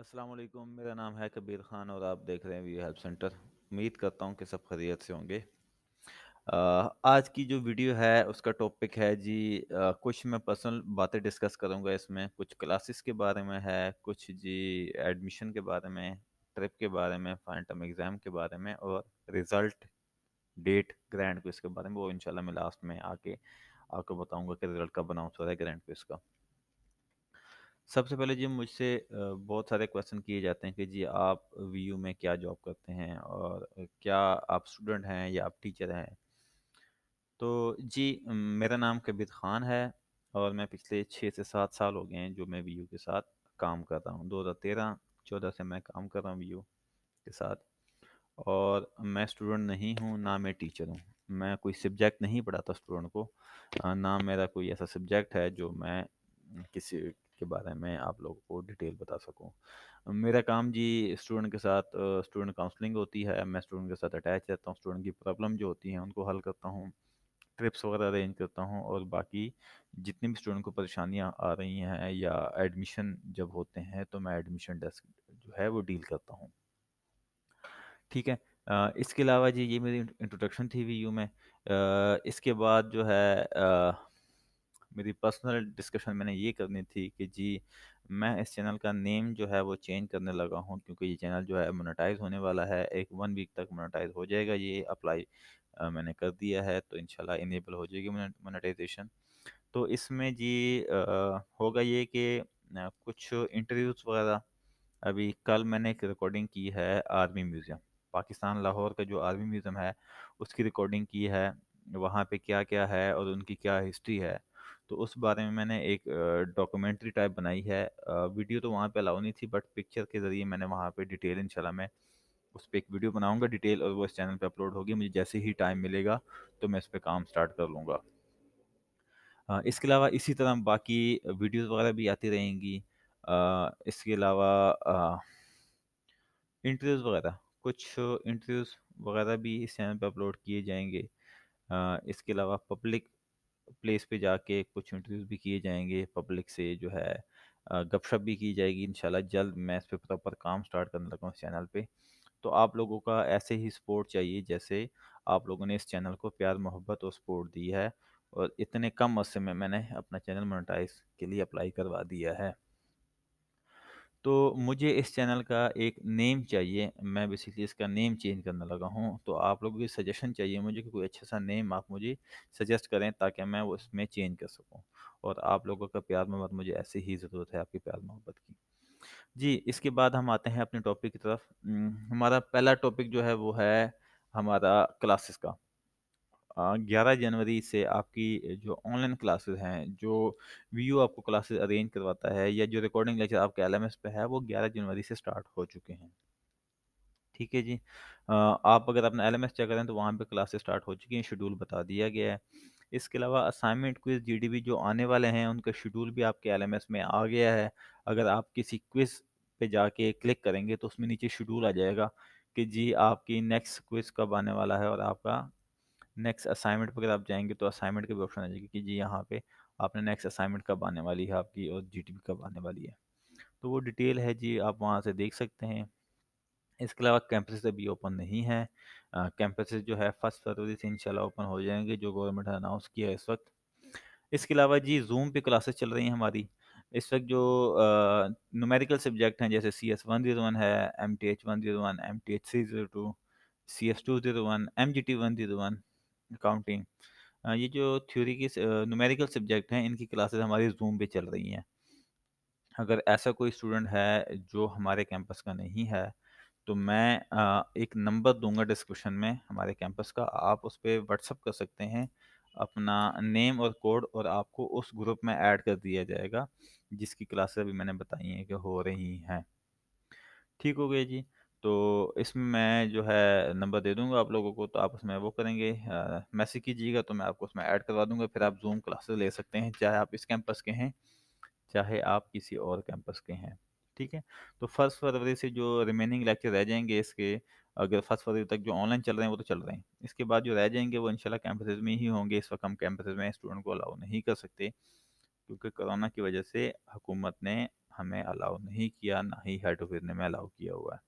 असलकम मेरा नाम है कबीर ख़ान और आप देख रहे हैं वी हेल्प सेंटर उम्मीद करता हूँ कि सब खरीत से होंगे आज की जो वीडियो है उसका टॉपिक है जी कुछ मैं पर्सनल बातें डिस्कस करूँगा इसमें कुछ क्लासेस के बारे में है कुछ जी एडमिशन के बारे में ट्रिप के बारे में फाइन टर्म एग्ज़ाम के बारे में और रिज़ल्ट डेट ग्रैंड को इसके बारे में वो इंशाल्लाह मैं लास्ट में आके आपको बताऊँगा कि रिज़ल्ट कब अनाउंस हो रहा है ग्रैंड को इसका सबसे पहले जी मुझसे बहुत सारे क्वेश्चन किए जाते हैं कि जी आप यू में क्या जॉब करते हैं और क्या आप स्टूडेंट हैं या आप टीचर हैं तो जी मेरा नाम कबीर खान है और मैं पिछले छः से सात साल हो गए हैं जो मैं यू के साथ काम कर रहा हूँ दो हज़ार तेरह चौदह से मैं काम कर रहा हूँ यू के साथ और मैं स्टूडेंट नहीं हूँ ना मैं टीचर हूँ मैं कोई सब्जेक्ट नहीं पढ़ाता स्टूडेंट को ना मेरा कोई ऐसा सब्जेक्ट है जो मैं किसी के बारे में आप लोगों को डिटेल बता सकूं मेरा काम जी स्टूडेंट के साथ स्टूडेंट काउंसलिंग होती है मैं स्टूडेंट के साथ अटैच रहता हूँ स्टूडेंट की प्रॉब्लम जो होती हैं उनको हल करता हूँ ट्रिप्स वगैरह अरेंज करता हूँ और बाकी जितनी भी स्टूडेंट को परेशानियाँ आ रही हैं या एडमिशन जब होते हैं तो मैं एडमिशन डेस्क जो है वो डील करता हूँ ठीक है इसके अलावा जी ये मेरी इंट्रोडक्शन थी वी यू में इसके बाद जो है आ, मेरी पर्सनल डिस्कशन मैंने ये करनी थी कि जी मैं इस चैनल का नेम जो है वो चेंज करने लगा हूँ क्योंकि ये चैनल जो है मोनेटाइज होने वाला है एक वन वीक तक मोनेटाइज हो जाएगा ये अप्लाई मैंने कर दिया है तो इनशाला इनेबल हो जाएगी मोनेटाइजेशन तो इसमें जी आ, होगा ये कि कुछ इंटरव्यूज़ वगैरह अभी कल मैंने एक रिकॉर्डिंग की है आर्मी म्यूज़ियम पाकिस्तान लाहौर का जो आर्मी म्यूज़ियम है उसकी रिकॉर्डिंग की है वहाँ पे क्या क्या है और उनकी क्या हिस्ट्री है तो उस बारे में मैंने एक डॉक्यूमेंट्री टाइप बनाई है वीडियो तो वहाँ पे अलाउ नहीं थी बट पिक्चर के ज़रिए मैंने वहाँ पे डिटेल इंशाल्लाह मैं उस पर एक वीडियो बनाऊँगा डिटेल और वो इस चैनल पर अपलोड होगी मुझे जैसे ही टाइम मिलेगा तो मैं इस पर काम स्टार्ट कर लूँगा इसके अलावा इसी तरह बाकी वीडियोज़ वगैरह भी आती रहेंगी इसके अलावा इंटरव्यूज़ वगैरह कुछ इंटरव्यूज़ वगैरह भी इस चैनल पर अपलोड किए जाएंगे इसके अलावा पब्लिक प्लेस पे जाके कुछ इंटरव्यूज भी किए जाएंगे पब्लिक से जो है गपशप भी की जाएगी इन जल्द मैं इस पर प्रॉपर काम स्टार्ट करने लगा हूँ इस चैनल पे तो आप लोगों का ऐसे ही सपोर्ट चाहिए जैसे आप लोगों ने इस चैनल को प्यार मोहब्बत और सपोर्ट दी है और इतने कम अरसे में मैंने अपना चैनल मोनेटाइज के लिए अप्लाई करवा दिया है तो मुझे इस चैनल का एक नेम चाहिए मैं बेसिकली इसका नेम चेंज करने लगा हूँ तो आप लोगों की सजेशन चाहिए मुझे कि कोई अच्छा सा नेम आप मुझे सजेस्ट करें ताकि मैं वो इसमें चेंज कर सकूँ और आप लोगों का प्यार मोहब्बत मुझे ऐसे ही ज़रूरत है आपकी प्यार मोहब्बत की जी इसके बाद हम आते हैं अपने टॉपिक की तरफ हमारा पहला टॉपिक जो है वो है हमारा क्लासेस का ग्यारह जनवरी से आपकी जो ऑनलाइन क्लासेस हैं जो वी आपको क्लासेस अरेंज करवाता है या जो रिकॉर्डिंग लेक्चर आपके एल पे है वो ग्यारह जनवरी से स्टार्ट हो चुके हैं ठीक है जी आप अगर अपना एल चेक करें तो वहाँ पे क्लासेस स्टार्ट हो चुकी हैं शेड्यूल बता दिया गया है इसके अलावा असाइनमेंट क्विज़ जी जो आने वाले हैं उनका शेड्यूल भी आपके एल में आ गया है अगर आप किसी क्विज़ पे जाके क्लिक करेंगे तो उसमें नीचे शेड्यूल आ जाएगा कि जी आपकी नेक्स्ट क्विज़ कब आने वाला है और आपका नेक्स्ट असाइनमेंट पर अगर आप जाएंगे तो असाइनमेंट के भी ऑप्शन आ जाएगी कि जी यहाँ पे आपने नेक्स्ट असाइनमेंट कब आने वाली है आपकी और जी कब आने वाली है तो वो डिटेल है जी आप वहाँ से देख सकते हैं इसके अलावा कैंपसेस अभी ओपन नहीं है कैंपसेस जो है फर्स्ट फरवरी से इंशाल्लाह ओपन हो जाएंगे जो गवर्नमेंट ने अनाउंस किया है इस वक्त इसके अलावा जी जूम पे क्लासेस चल रही हैं हमारी इस वक्त जो नोमेरिकल सब्जेक्ट हैं जैसे C S one zero one है M T H one zero one M T H C zero two C S two zero one M G T one zero one accounting ये जो theory की numerical subject हैं इनकी classes हमारी zoom पे चल रही हैं अगर ऐसा कोई स्टूडेंट है जो हमारे कैंपस का नहीं है तो मैं एक नंबर दूंगा डिस्क्रिप्शन में हमारे कैंपस का आप उस पर व्हाट्सअप कर सकते हैं अपना नेम और कोड और आपको उस ग्रुप में ऐड कर दिया जाएगा जिसकी क्लासेस अभी मैंने बताई हैं कि हो रही हैं ठीक हो गया जी तो इसमें मैं जो है नंबर दे दूँगा आप लोगों को तो आप उसमें वो करेंगे मैसेज कीजिएगा तो मैं आपको उसमें ऐड करवा दूँगा फिर आप ज़ूम क्लासेस ले सकते हैं चाहे आप इस कैंपस के हैं चाहे आप किसी और कैंपस के हैं ठीक है तो फर्स्ट फरवरी से जो रिमेनिंग लेक्चर रह जाएंगे इसके अगर फर्स्ट फरवरी तक जो ऑनलाइन चल रहे हैं वो तो चल रहे हैं इसके बाद जो रह जाएंगे वो इंशाल्लाह कैंपसेज में ही होंगे इस वक्त हम कैंपसेज में स्टूडेंट को अलाउ नहीं कर सकते क्योंकि कोरोना की वजह से हुकूमत ने हमें अलाउ नहीं किया ना ही हेड ऑफिस ने हमें अलाउ किया हुआ है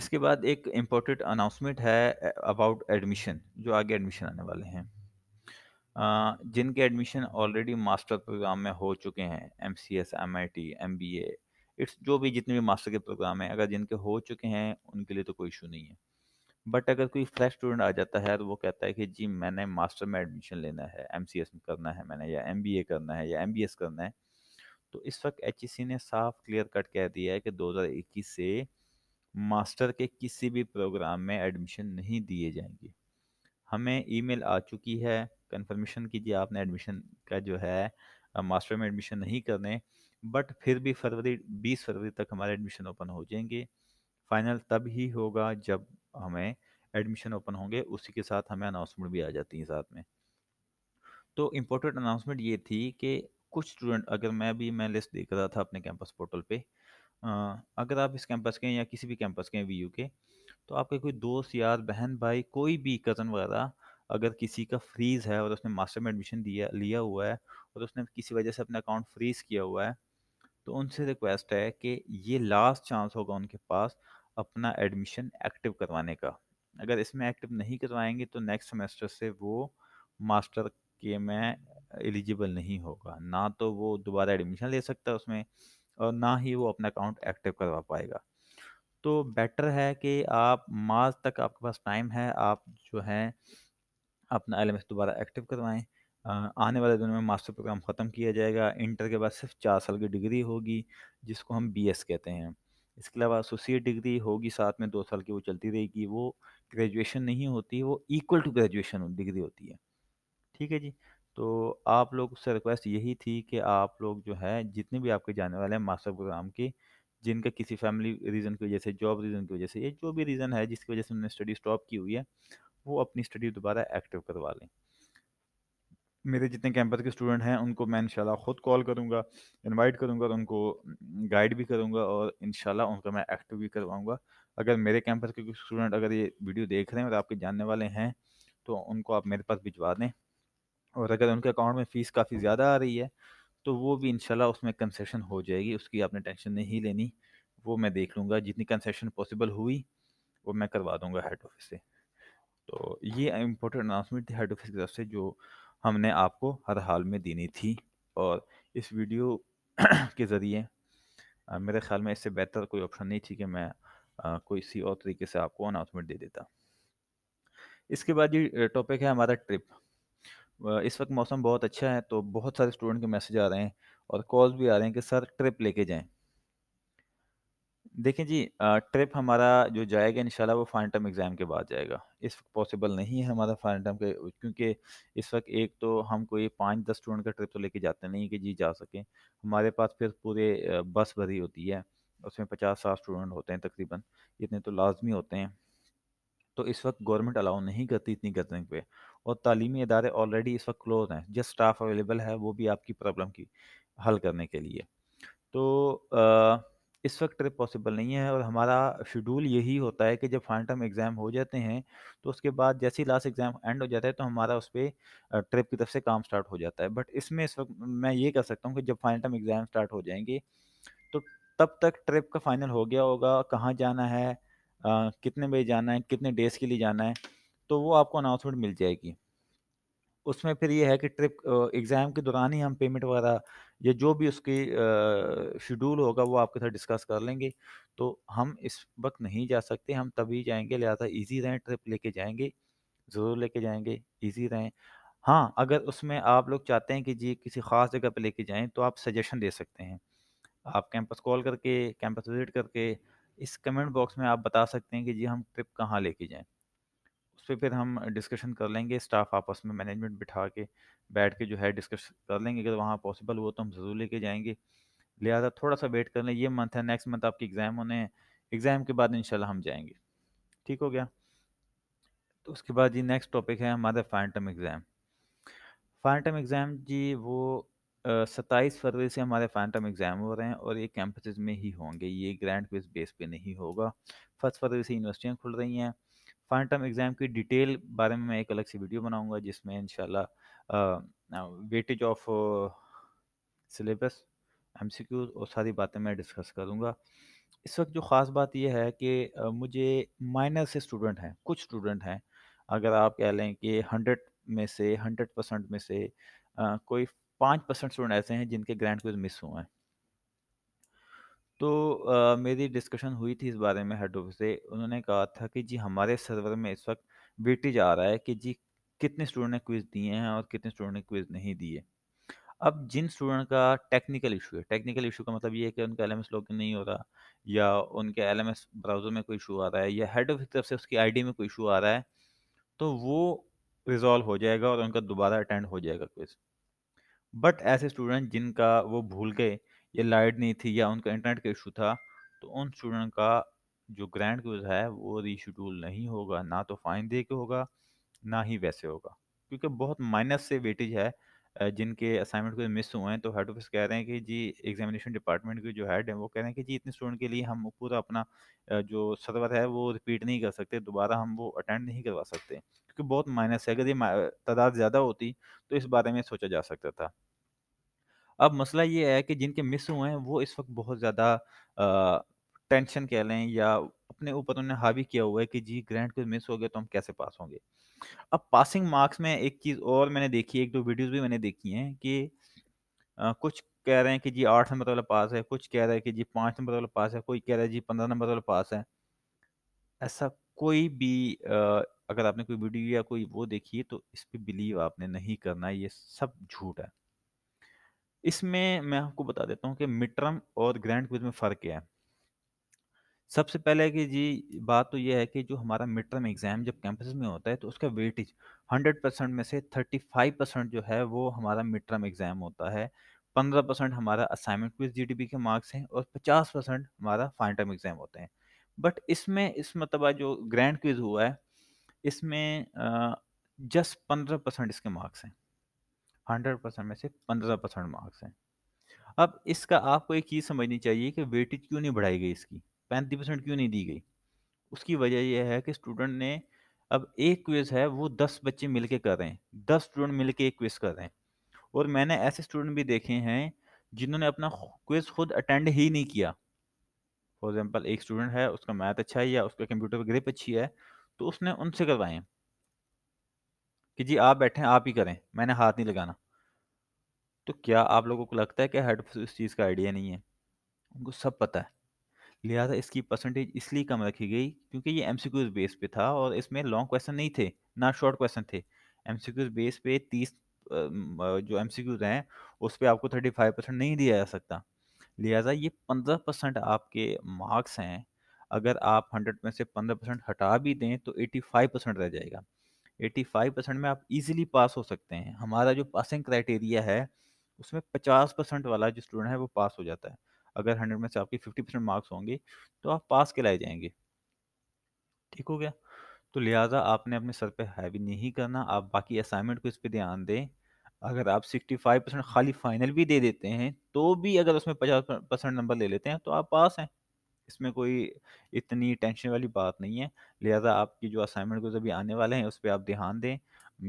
इसके बाद एक इम्पोर्टेंट अनाउंसमेंट है अबाउट एडमिशन जो आगे एडमिशन आने वाले हैं जिनके एडमिशन ऑलरेडी मास्टर प्रोग्राम में हो चुके हैं M C S M I T M B A it's जो भी जितने भी मास्टर के प्रोग्राम हैं अगर जिनके हो चुके हैं उनके लिए तो कोई इशू नहीं है बट अगर कोई फ्रेश स्टूडेंट आ जाता है तो वो कहता है कि जी मैंने मास्टर में एडमिशन लेना है एम सी एस में करना है मैंने या एम बी ए करना है या एम बी एस करना है तो इस वक्त एच ई सी ने साफ क्लियर कट कह दिया है कि दो हज़ार इक्कीस से मास्टर के किसी भी प्रोग्राम में एडमिशन नहीं दिए जाएंगे हमें ईमेल आ चुकी है कंफर्मेशन कीजिए आपने एडमिशन का जो है मास्टर में एडमिशन नहीं करने बट फिर भी फरवरी बीस फरवरी तक हमारे एडमिशन ओपन हो जाएंगे फाइनल तब ही होगा जब हमें एडमिशन ओपन होंगे उसी के साथ हमें अनाउंसमेंट भी आ जाती है साथ में तो इम्पोर्टेंट अनाउंसमेंट ये थी कि कुछ स्टूडेंट अगर मैं भी मैं लिस्ट देख रहा था अपने कैंपस पोर्टल पे अगर आप इस कैंपस के हैं या किसी भी कैंपस के हैं वी के तो आपके कोई दोस्त यार बहन भाई कोई भी कज़न वगैरह अगर किसी का फ्रीज़ है और उसने मास्टर में एडमिशन दिया लिया हुआ है और उसने किसी वजह से अपना अकाउंट फ्रीज़ किया हुआ है तो उनसे रिक्वेस्ट है कि ये लास्ट चांस होगा उनके पास अपना एडमिशन एक्टिव करवाने का अगर इसमें एक्टिव नहीं करवाएंगे तो नेक्स्ट सेमेस्टर से वो मास्टर के में एलिजिबल नहीं होगा ना तो वो दोबारा एडमिशन ले सकता है उसमें और ना ही वो अपना अकाउंट एक्टिव करवा पाएगा तो बेटर है कि आप मार्च तक आपके पास टाइम है आप जो है अपना एल दोबारा एक्टिव करवाएं आने वाले दिनों में मास्टर प्रोग्राम ख़त्म किया जाएगा इंटर के बाद सिर्फ चार साल की डिग्री होगी जिसको हम बी कहते हैं इसके अलावा एसोसिएट डिग्री होगी साथ में दो साल की वो चलती रहेगी वो ग्रेजुएशन नहीं होती वो इक्वल टू ग्रेजुएशन डिग्री होती है ठीक है जी तो आप लोग से रिक्वेस्ट यही थी कि आप लोग जो है जितने भी आपके जाने वाले हैं मास्टर प्रोग्राम के जिनका किसी फैमिली रीज़न की वजह से जॉब रीज़न की वजह से या जो भी रीज़न है जिसकी वजह से उन्होंने स्टडी स्टॉप की हुई है वो अपनी स्टडी दोबारा एक्टिव करवा लें मेरे जितने कैंपस के स्टूडेंट हैं उनको मैं इंशाल्लाह ख़ुद कॉल करूँगा इनवाइट करूँगा और उनको गाइड भी करूँगा और इंशाल्लाह उनका मैं एक्टिव भी करवाऊँगा अगर मेरे कैंपस के स्टूडेंट अगर ये वीडियो देख रहे हैं और आपके जानने वाले हैं तो उनको आप मेरे पास भिजवा दें और अगर उनके अकाउंट में फ़ीस काफ़ी ज़्यादा आ रही है तो वो भी इनशाला उसमें कंसेशन हो जाएगी उसकी आपने टेंशन नहीं लेनी वो मैं देख लूँगा जितनी कंसेशन पॉसिबल हुई वो मैं करवा दूँगा हेड ऑफिस से तो ये इम्पोर्टेंट अनाउंसमेंट थी हेड ऑफिस की तरफ से जो हमने आपको हर हाल में देनी थी और इस वीडियो के ज़रिए मेरे ख्याल में इससे बेहतर कोई ऑप्शन नहीं थी कि मैं कोई इसी और तरीके से आपको अनाउंसमेंट दे देता इसके बाद ये टॉपिक है हमारा ट्रिप इस वक्त मौसम बहुत अच्छा है तो बहुत सारे स्टूडेंट के मैसेज आ रहे हैं और कॉल्स भी आ रहे हैं कि सर ट्रिप लेके जाएं देखें जी ट्रिप हमारा जो जाएगा इंशाल्लाह वो फाइनल टर्म एग्ज़ाम के बाद जाएगा इस वक्त पॉसिबल नहीं है हमारा फाइनल टर्म के क्योंकि इस वक्त एक तो हम कोई पाँच दस स्टूडेंट का ट्रिप तो लेके जाते नहीं कि जी जा सकें हमारे पास फिर पूरे बस भरी होती है उसमें पचास साठ स्टूडेंट होते हैं तकरीबन इतने तो लाजमी होते हैं तो इस वक्त गवर्नमेंट अलाउ नहीं करती इतनी गर्दनिंग पे और तालीमी इदारे ऑलरेडी इस वक्त क्लोज हैं जस्ट स्टाफ अवेलेबल है वो भी आपकी प्रॉब्लम की हल करने के लिए तो आ, इस वक्त ट्रिप पॉसिबल नहीं है और हमारा शेड्यूल यही होता है कि जब फाइनल टर्म एग्ज़ाम हो जाते हैं तो उसके बाद जैसे ही लास्ट एग्ज़ाम एंड हो जाता है तो हमारा उस पर ट्रिप की तरफ से काम स्टार्ट हो जाता है बट इसमें इस वक्त मैं ये कर सकता हूँ कि जब फाइनल टर्म एग्ज़ाम स्टार्ट हो जाएंगे तो तब तक ट्रिप का फाइनल हो गया होगा कहाँ जाना है आ, कितने बजे जाना है कितने डेज़ के लिए जाना है तो वो आपको अनाउंसमेंट मिल जाएगी उसमें फिर ये है कि ट्रिप एग्ज़ाम के दौरान ही हम पेमेंट वगैरह या जो भी उसकी शेड्यूल होगा वो आपके साथ डिस्कस कर लेंगे तो हम इस वक्त नहीं जा सकते हम तभी जाएंगे लिहाजा इजी रहें ट्रिप लेके जाएंगे ज़रूर लेके जाएंगे इजी रहें हाँ अगर उसमें आप लोग चाहते हैं कि जी किसी ख़ास जगह पर लेके जाएँ तो आप सजेशन दे सकते हैं आप कैंपस कॉल करके कैंपस विज़िट करके इस कमेंट बॉक्स में आप बता सकते हैं कि जी हम ट्रिप कहाँ लेके जाएँ उस पर फिर हम डिस्कशन कर लेंगे स्टाफ आपस में मैनेजमेंट बिठा के बैठ के जो है डिस्कस कर लेंगे अगर वहाँ पॉसिबल हुआ तो हम ज़रूर लेके जाएंगे लिहाजा थोड़ा सा वेट कर लें ये मंथ है नेक्स्ट मंथ आपके एग्ज़ाम होने हैं एग्ज़ाम के बाद इन हम जाएंगे ठीक हो गया तो उसके बाद जी नेक्स्ट टॉपिक है हमारा फाइनटम एग्ज़ाम फाइनटम एग्ज़ाम जी वो सत्ताईस फरवरी से हमारे फाइनटम एग्ज़ाम हो रहे हैं और ये कैंपसेज में ही होंगे ये ग्रैंड क्विज बेस पे नहीं होगा फर्स्ट फरवरी से यूनिवर्सिटियाँ खुल रही हैं फाइनल टर्म एग्ज़ाम की डिटेल बारे में मैं एक अलग से वीडियो बनाऊंगा जिसमें इन वेटेज ऑफ सिलेबस एम और सारी बातें मैं डिस्कस करूँगा इस वक्त जो ख़ास बात यह है कि मुझे माइनर से स्टूडेंट हैं कुछ स्टूडेंट हैं अगर आप कह लें कि हंड्रेड में से हंड्रेड परसेंट में से आ, कोई पाँच परसेंट स्टूडेंट ऐसे हैं जिनके ग्रैंड क्विज मिस हुए हैं तो आ, मेरी डिस्कशन हुई थी इस बारे में हेड ऑफिस से। उन्होंने कहा था कि जी हमारे सर्वर में इस वक़्त वेटेज आ रहा है कि जी कितने स्टूडेंट ने क्विज़ दिए हैं और कितने स्टूडेंट ने क्विज़ नहीं दिए। अब जिन स्टूडेंट का टेक्निकल इशू है, टेक्निकल इशू का मतलब ये है कि उनका एलएमएस लॉगिन नहीं हो रहा या उनके एलएमएस ब्राउज़र में कोई इशू आ रहा है या हेड ऑफिस की तरफ से उसकी आई में कोई इशू आ रहा है, तो वो रिज़ॉल्व हो जाएगा और उनका दोबारा अटेंड हो जाएगा क्विज़। बट ऐसे स्टूडेंट जिनका वो भूल गए या लाइट नहीं थी या उनका इंटरनेट का इशू था तो उन स्टूडेंट का जो ग्रैंड क्विज है वो रीशेड्यूल नहीं होगा ना तो फाइन दे के होगा ना ही वैसे होगा क्योंकि बहुत माइनस से वेटेज है जिनके असाइनमेंट को मिस हुए हैं तो हेड ऑफिस कह रहे हैं कि जी एग्जामिनेशन डिपार्टमेंट के जो हेड है वो कह रहे हैं कि जी इतने स्टूडेंट के लिए हम पूरा अपना जो सर्वर है वो रिपीट नहीं कर सकते दोबारा हम वो अटेंड नहीं करवा सकते क्योंकि बहुत माइनस है अगर ये तादाद ज़्यादा होती तो इस बारे में सोचा जा सकता था अब मसला ये है कि जिनके मिस हुए हैं वो इस वक्त बहुत ज़्यादा टेंशन कह लें या अपने ऊपर उन्होंने हावी किया हुआ है कि जी ग्रैंड कोई मिस हो गया तो हम कैसे पास होंगे अब पासिंग मार्क्स में एक चीज़ और मैंने देखी है एक दो वीडियोज भी मैंने देखी हैं कि आ, कुछ कह रहे हैं कि जी आठ नंबर वाला पास है कुछ कह रहे हैं कि जी पाँच नंबर वाला पास है कोई कह रहा है जी पंद्रह नंबर वाला पास है ऐसा कोई भी आ, अगर आपने कोई वीडियो या कोई वो देखी है तो इस पर बिलीव आपने नहीं करना ये सब झूठ है इसमें मैं आपको बता देता हूँ कि मिड टर्म और ग्रैंड क्विज में फ़र्क क्या है सबसे पहले कि जी बात तो यह है कि जो हमारा मिड टर्म एग्ज़ाम जब कैंपस में होता है तो उसका वेटेज 100 परसेंट में से 35 परसेंट जो है वो हमारा मिड टर्म एग्ज़ाम होता है 15 परसेंट हमारा असाइनमेंट क्विज जीडीपी के मार्क्स हैं और 50 परसेंट हमारा फाइन टर्म एग्ज़ाम होते हैं बट इसमें इस मतलब जो ग्रैंड क्विज हुआ है इसमें जस्ट पंद्रह परसेंट इसके मार्क्स हैं हंड्रेड परसेंट में से पंद्रह परसेंट मार्क्स हैं अब इसका आपको एक चीज़ समझनी चाहिए कि वेटेज क्यों नहीं बढ़ाई गई इसकी पैंतीस परसेंट क्यों नहीं दी गई उसकी वजह यह है कि स्टूडेंट ने अब एक क्विज़ है वो दस बच्चे मिल के कर रहे हैं दस स्टूडेंट मिल के एक क्विज़ कर रहे हैं और मैंने ऐसे स्टूडेंट भी देखे हैं जिन्होंने अपना क्विज़ खुद अटेंड ही नहीं किया फॉर एग्ज़ाम्पल एक स्टूडेंट है उसका मैथ अच्छा है या उसका कंप्यूटर पर ग्रिप अच्छी है तो उसने उनसे करवाए कि जी आप बैठे आप ही करें मैंने हाथ नहीं लगाना तो क्या आप लोगों को लगता है कि हेड को इस चीज़ का आइडिया नहीं है उनको सब पता है लिहाजा इसकी परसेंटेज इसलिए कम रखी गई क्योंकि ये एम बेस पे था और इसमें लॉन्ग क्वेश्चन नहीं थे ना शॉर्ट क्वेश्चन थे एम बेस पे तीस जो एम हैं उस पर आपको थर्टी फाइव परसेंट नहीं दिया जा सकता लिहाजा ये पंद्रह परसेंट आपके मार्क्स हैं अगर आप हंड्रेड में से पंद्रह परसेंट हटा भी दें तो एटी फाइव परसेंट रह जाएगा 85 परसेंट में आप इजीली पास हो सकते हैं हमारा जो पासिंग क्राइटेरिया है उसमें 50 परसेंट वाला जो स्टूडेंट है वो पास हो जाता है अगर 100 में से आपके 50 परसेंट मार्क्स होंगे तो आप पास के लाए जाएंगे ठीक हो गया तो लिहाजा आपने अपने सर पे हैवी नहीं करना आप बाकी असाइनमेंट को इस पर ध्यान दें अगर आप फाइव परसेंट खाली फाइनल भी दे देते हैं तो भी अगर उसमें पचास परसेंट नंबर ले लेते हैं तो आप पास हैं इसमें कोई इतनी टेंशन वाली बात नहीं है लिहाजा आपकी जो असाइनमेंट कुछ अभी आने वाले हैं उस पर आप ध्यान दें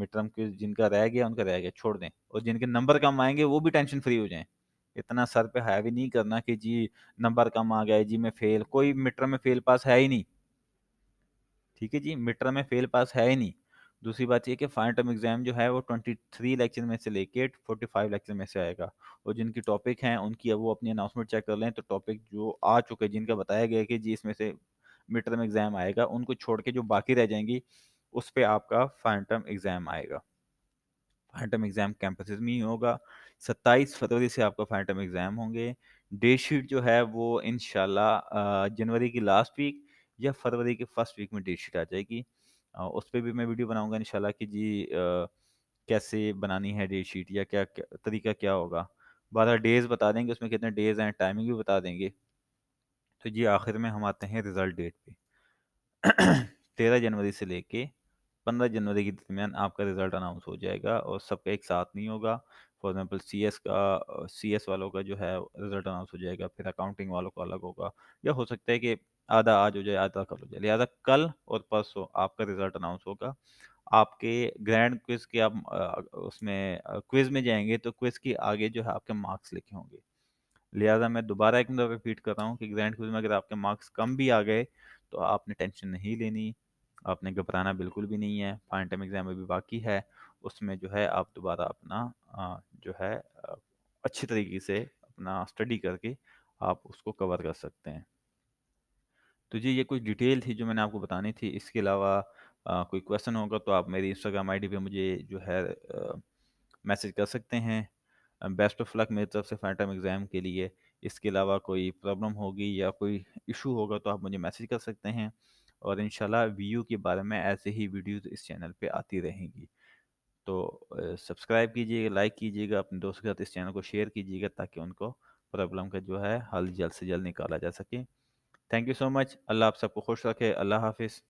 मिड टर्म के जिनका रह गया उनका रह गया छोड़ दें और जिनके नंबर कम आएंगे वो भी टेंशन फ्री हो जाएं इतना सर पे भी नहीं करना कि जी नंबर कम आ गया जी मैं फेल कोई मिड टर्म में फेल पास है ही नहीं ठीक है जी मिड टर्म में फेल पास है ही नहीं दूसरी बात ये कि फाइनल टर्म एग्जाम जो है वो ट्वेंटी थ्री लेक्चर में से लेके फोर्टी फाइव लेक्चर में से आएगा और जिनकी टॉपिक हैं उनकी अब वो अपनी अनाउंसमेंट चेक कर लें तो टॉपिक जो आ चुके हैं जिनका बताया गया कि जी इसमें से मिड टर्म एग्ज़ाम आएगा उनको छोड़ के जो बाकी रह जाएंगी उस पर आपका फाइनल टर्म एग्ज़ाम आएगा फाइनल टर्म एग्ज़ाम कैंपस में ही होगा सत्ताईस फरवरी से आपका फाइनल टर्म एग्ज़ाम होंगे डेट शीट जो है वो इन जनवरी की लास्ट वीक या फरवरी के फर्स्ट वीक में डेट शीट आ जाएगी उस पर भी मैं वीडियो बनाऊंगा इंशाल्लाह कि जी कैसे बनानी है डेट शीट या क्या, क्या तरीका क्या होगा बारह डेज़ बता देंगे उसमें कितने डेज़ हैं टाइमिंग भी बता देंगे तो जी आखिर में हम आते हैं रिज़ल्ट डेट पे तेरह जनवरी से लेके पंद्रह जनवरी के दरमियान आपका रिज़ल्ट अनाउंस हो जाएगा और सबका एक साथ नहीं होगा फॉर एग्ज़ाम्पल सी एस का सी एस वालों का जो है रिज़ल्ट अनाउंस हो जाएगा फिर अकाउंटिंग वालों का अलग होगा या हो सकता है कि आधा आज हो जाए आधा कल हो जाए लिहाजा कल और परसों आपका रिजल्ट अनाउंस होगा आपके ग्रैंड क्विज के आप उसमें क्विज में जाएंगे तो क्विज के आगे जो है आपके मार्क्स लिखे होंगे लिहाजा मैं दोबारा एक मतलब रिपीट कर रहा हूँ कि ग्रैंड क्विज में अगर आपके मार्क्स कम भी आ गए तो आपने टेंशन नहीं लेनी आपने घबराना बिल्कुल भी नहीं है फाइन टाइम एग्जाम अभी बाकी है उसमें जो है आप दोबारा अपना जो है अच्छी तरीके से अपना स्टडी करके आप उसको कवर कर सकते हैं तो जी ये कुछ डिटेल थी जो मैंने आपको बतानी थी इसके अलावा कोई क्वेश्चन होगा तो आप मेरी इंस्टाग्राम आईडी पे मुझे जो है मैसेज कर सकते हैं बेस्ट ऑफ लक मेरी तरफ से फाइनल टाइम एग्ज़ाम के लिए इसके अलावा कोई प्रॉब्लम होगी या कोई इशू होगा तो आप मुझे मैसेज कर सकते हैं और इन शी के बारे में ऐसे ही वीडियोस इस चैनल पे आती रहेंगी तो सब्सक्राइब कीजिएगा लाइक कीजिएगा अपने दोस्तों के साथ इस चैनल को शेयर कीजिएगा ताकि उनको प्रॉब्लम का जो है हल जल्द से जल्द निकाला जा सके thank you so much Allah आप सबको खुश रखे अल्लाह हाफिज़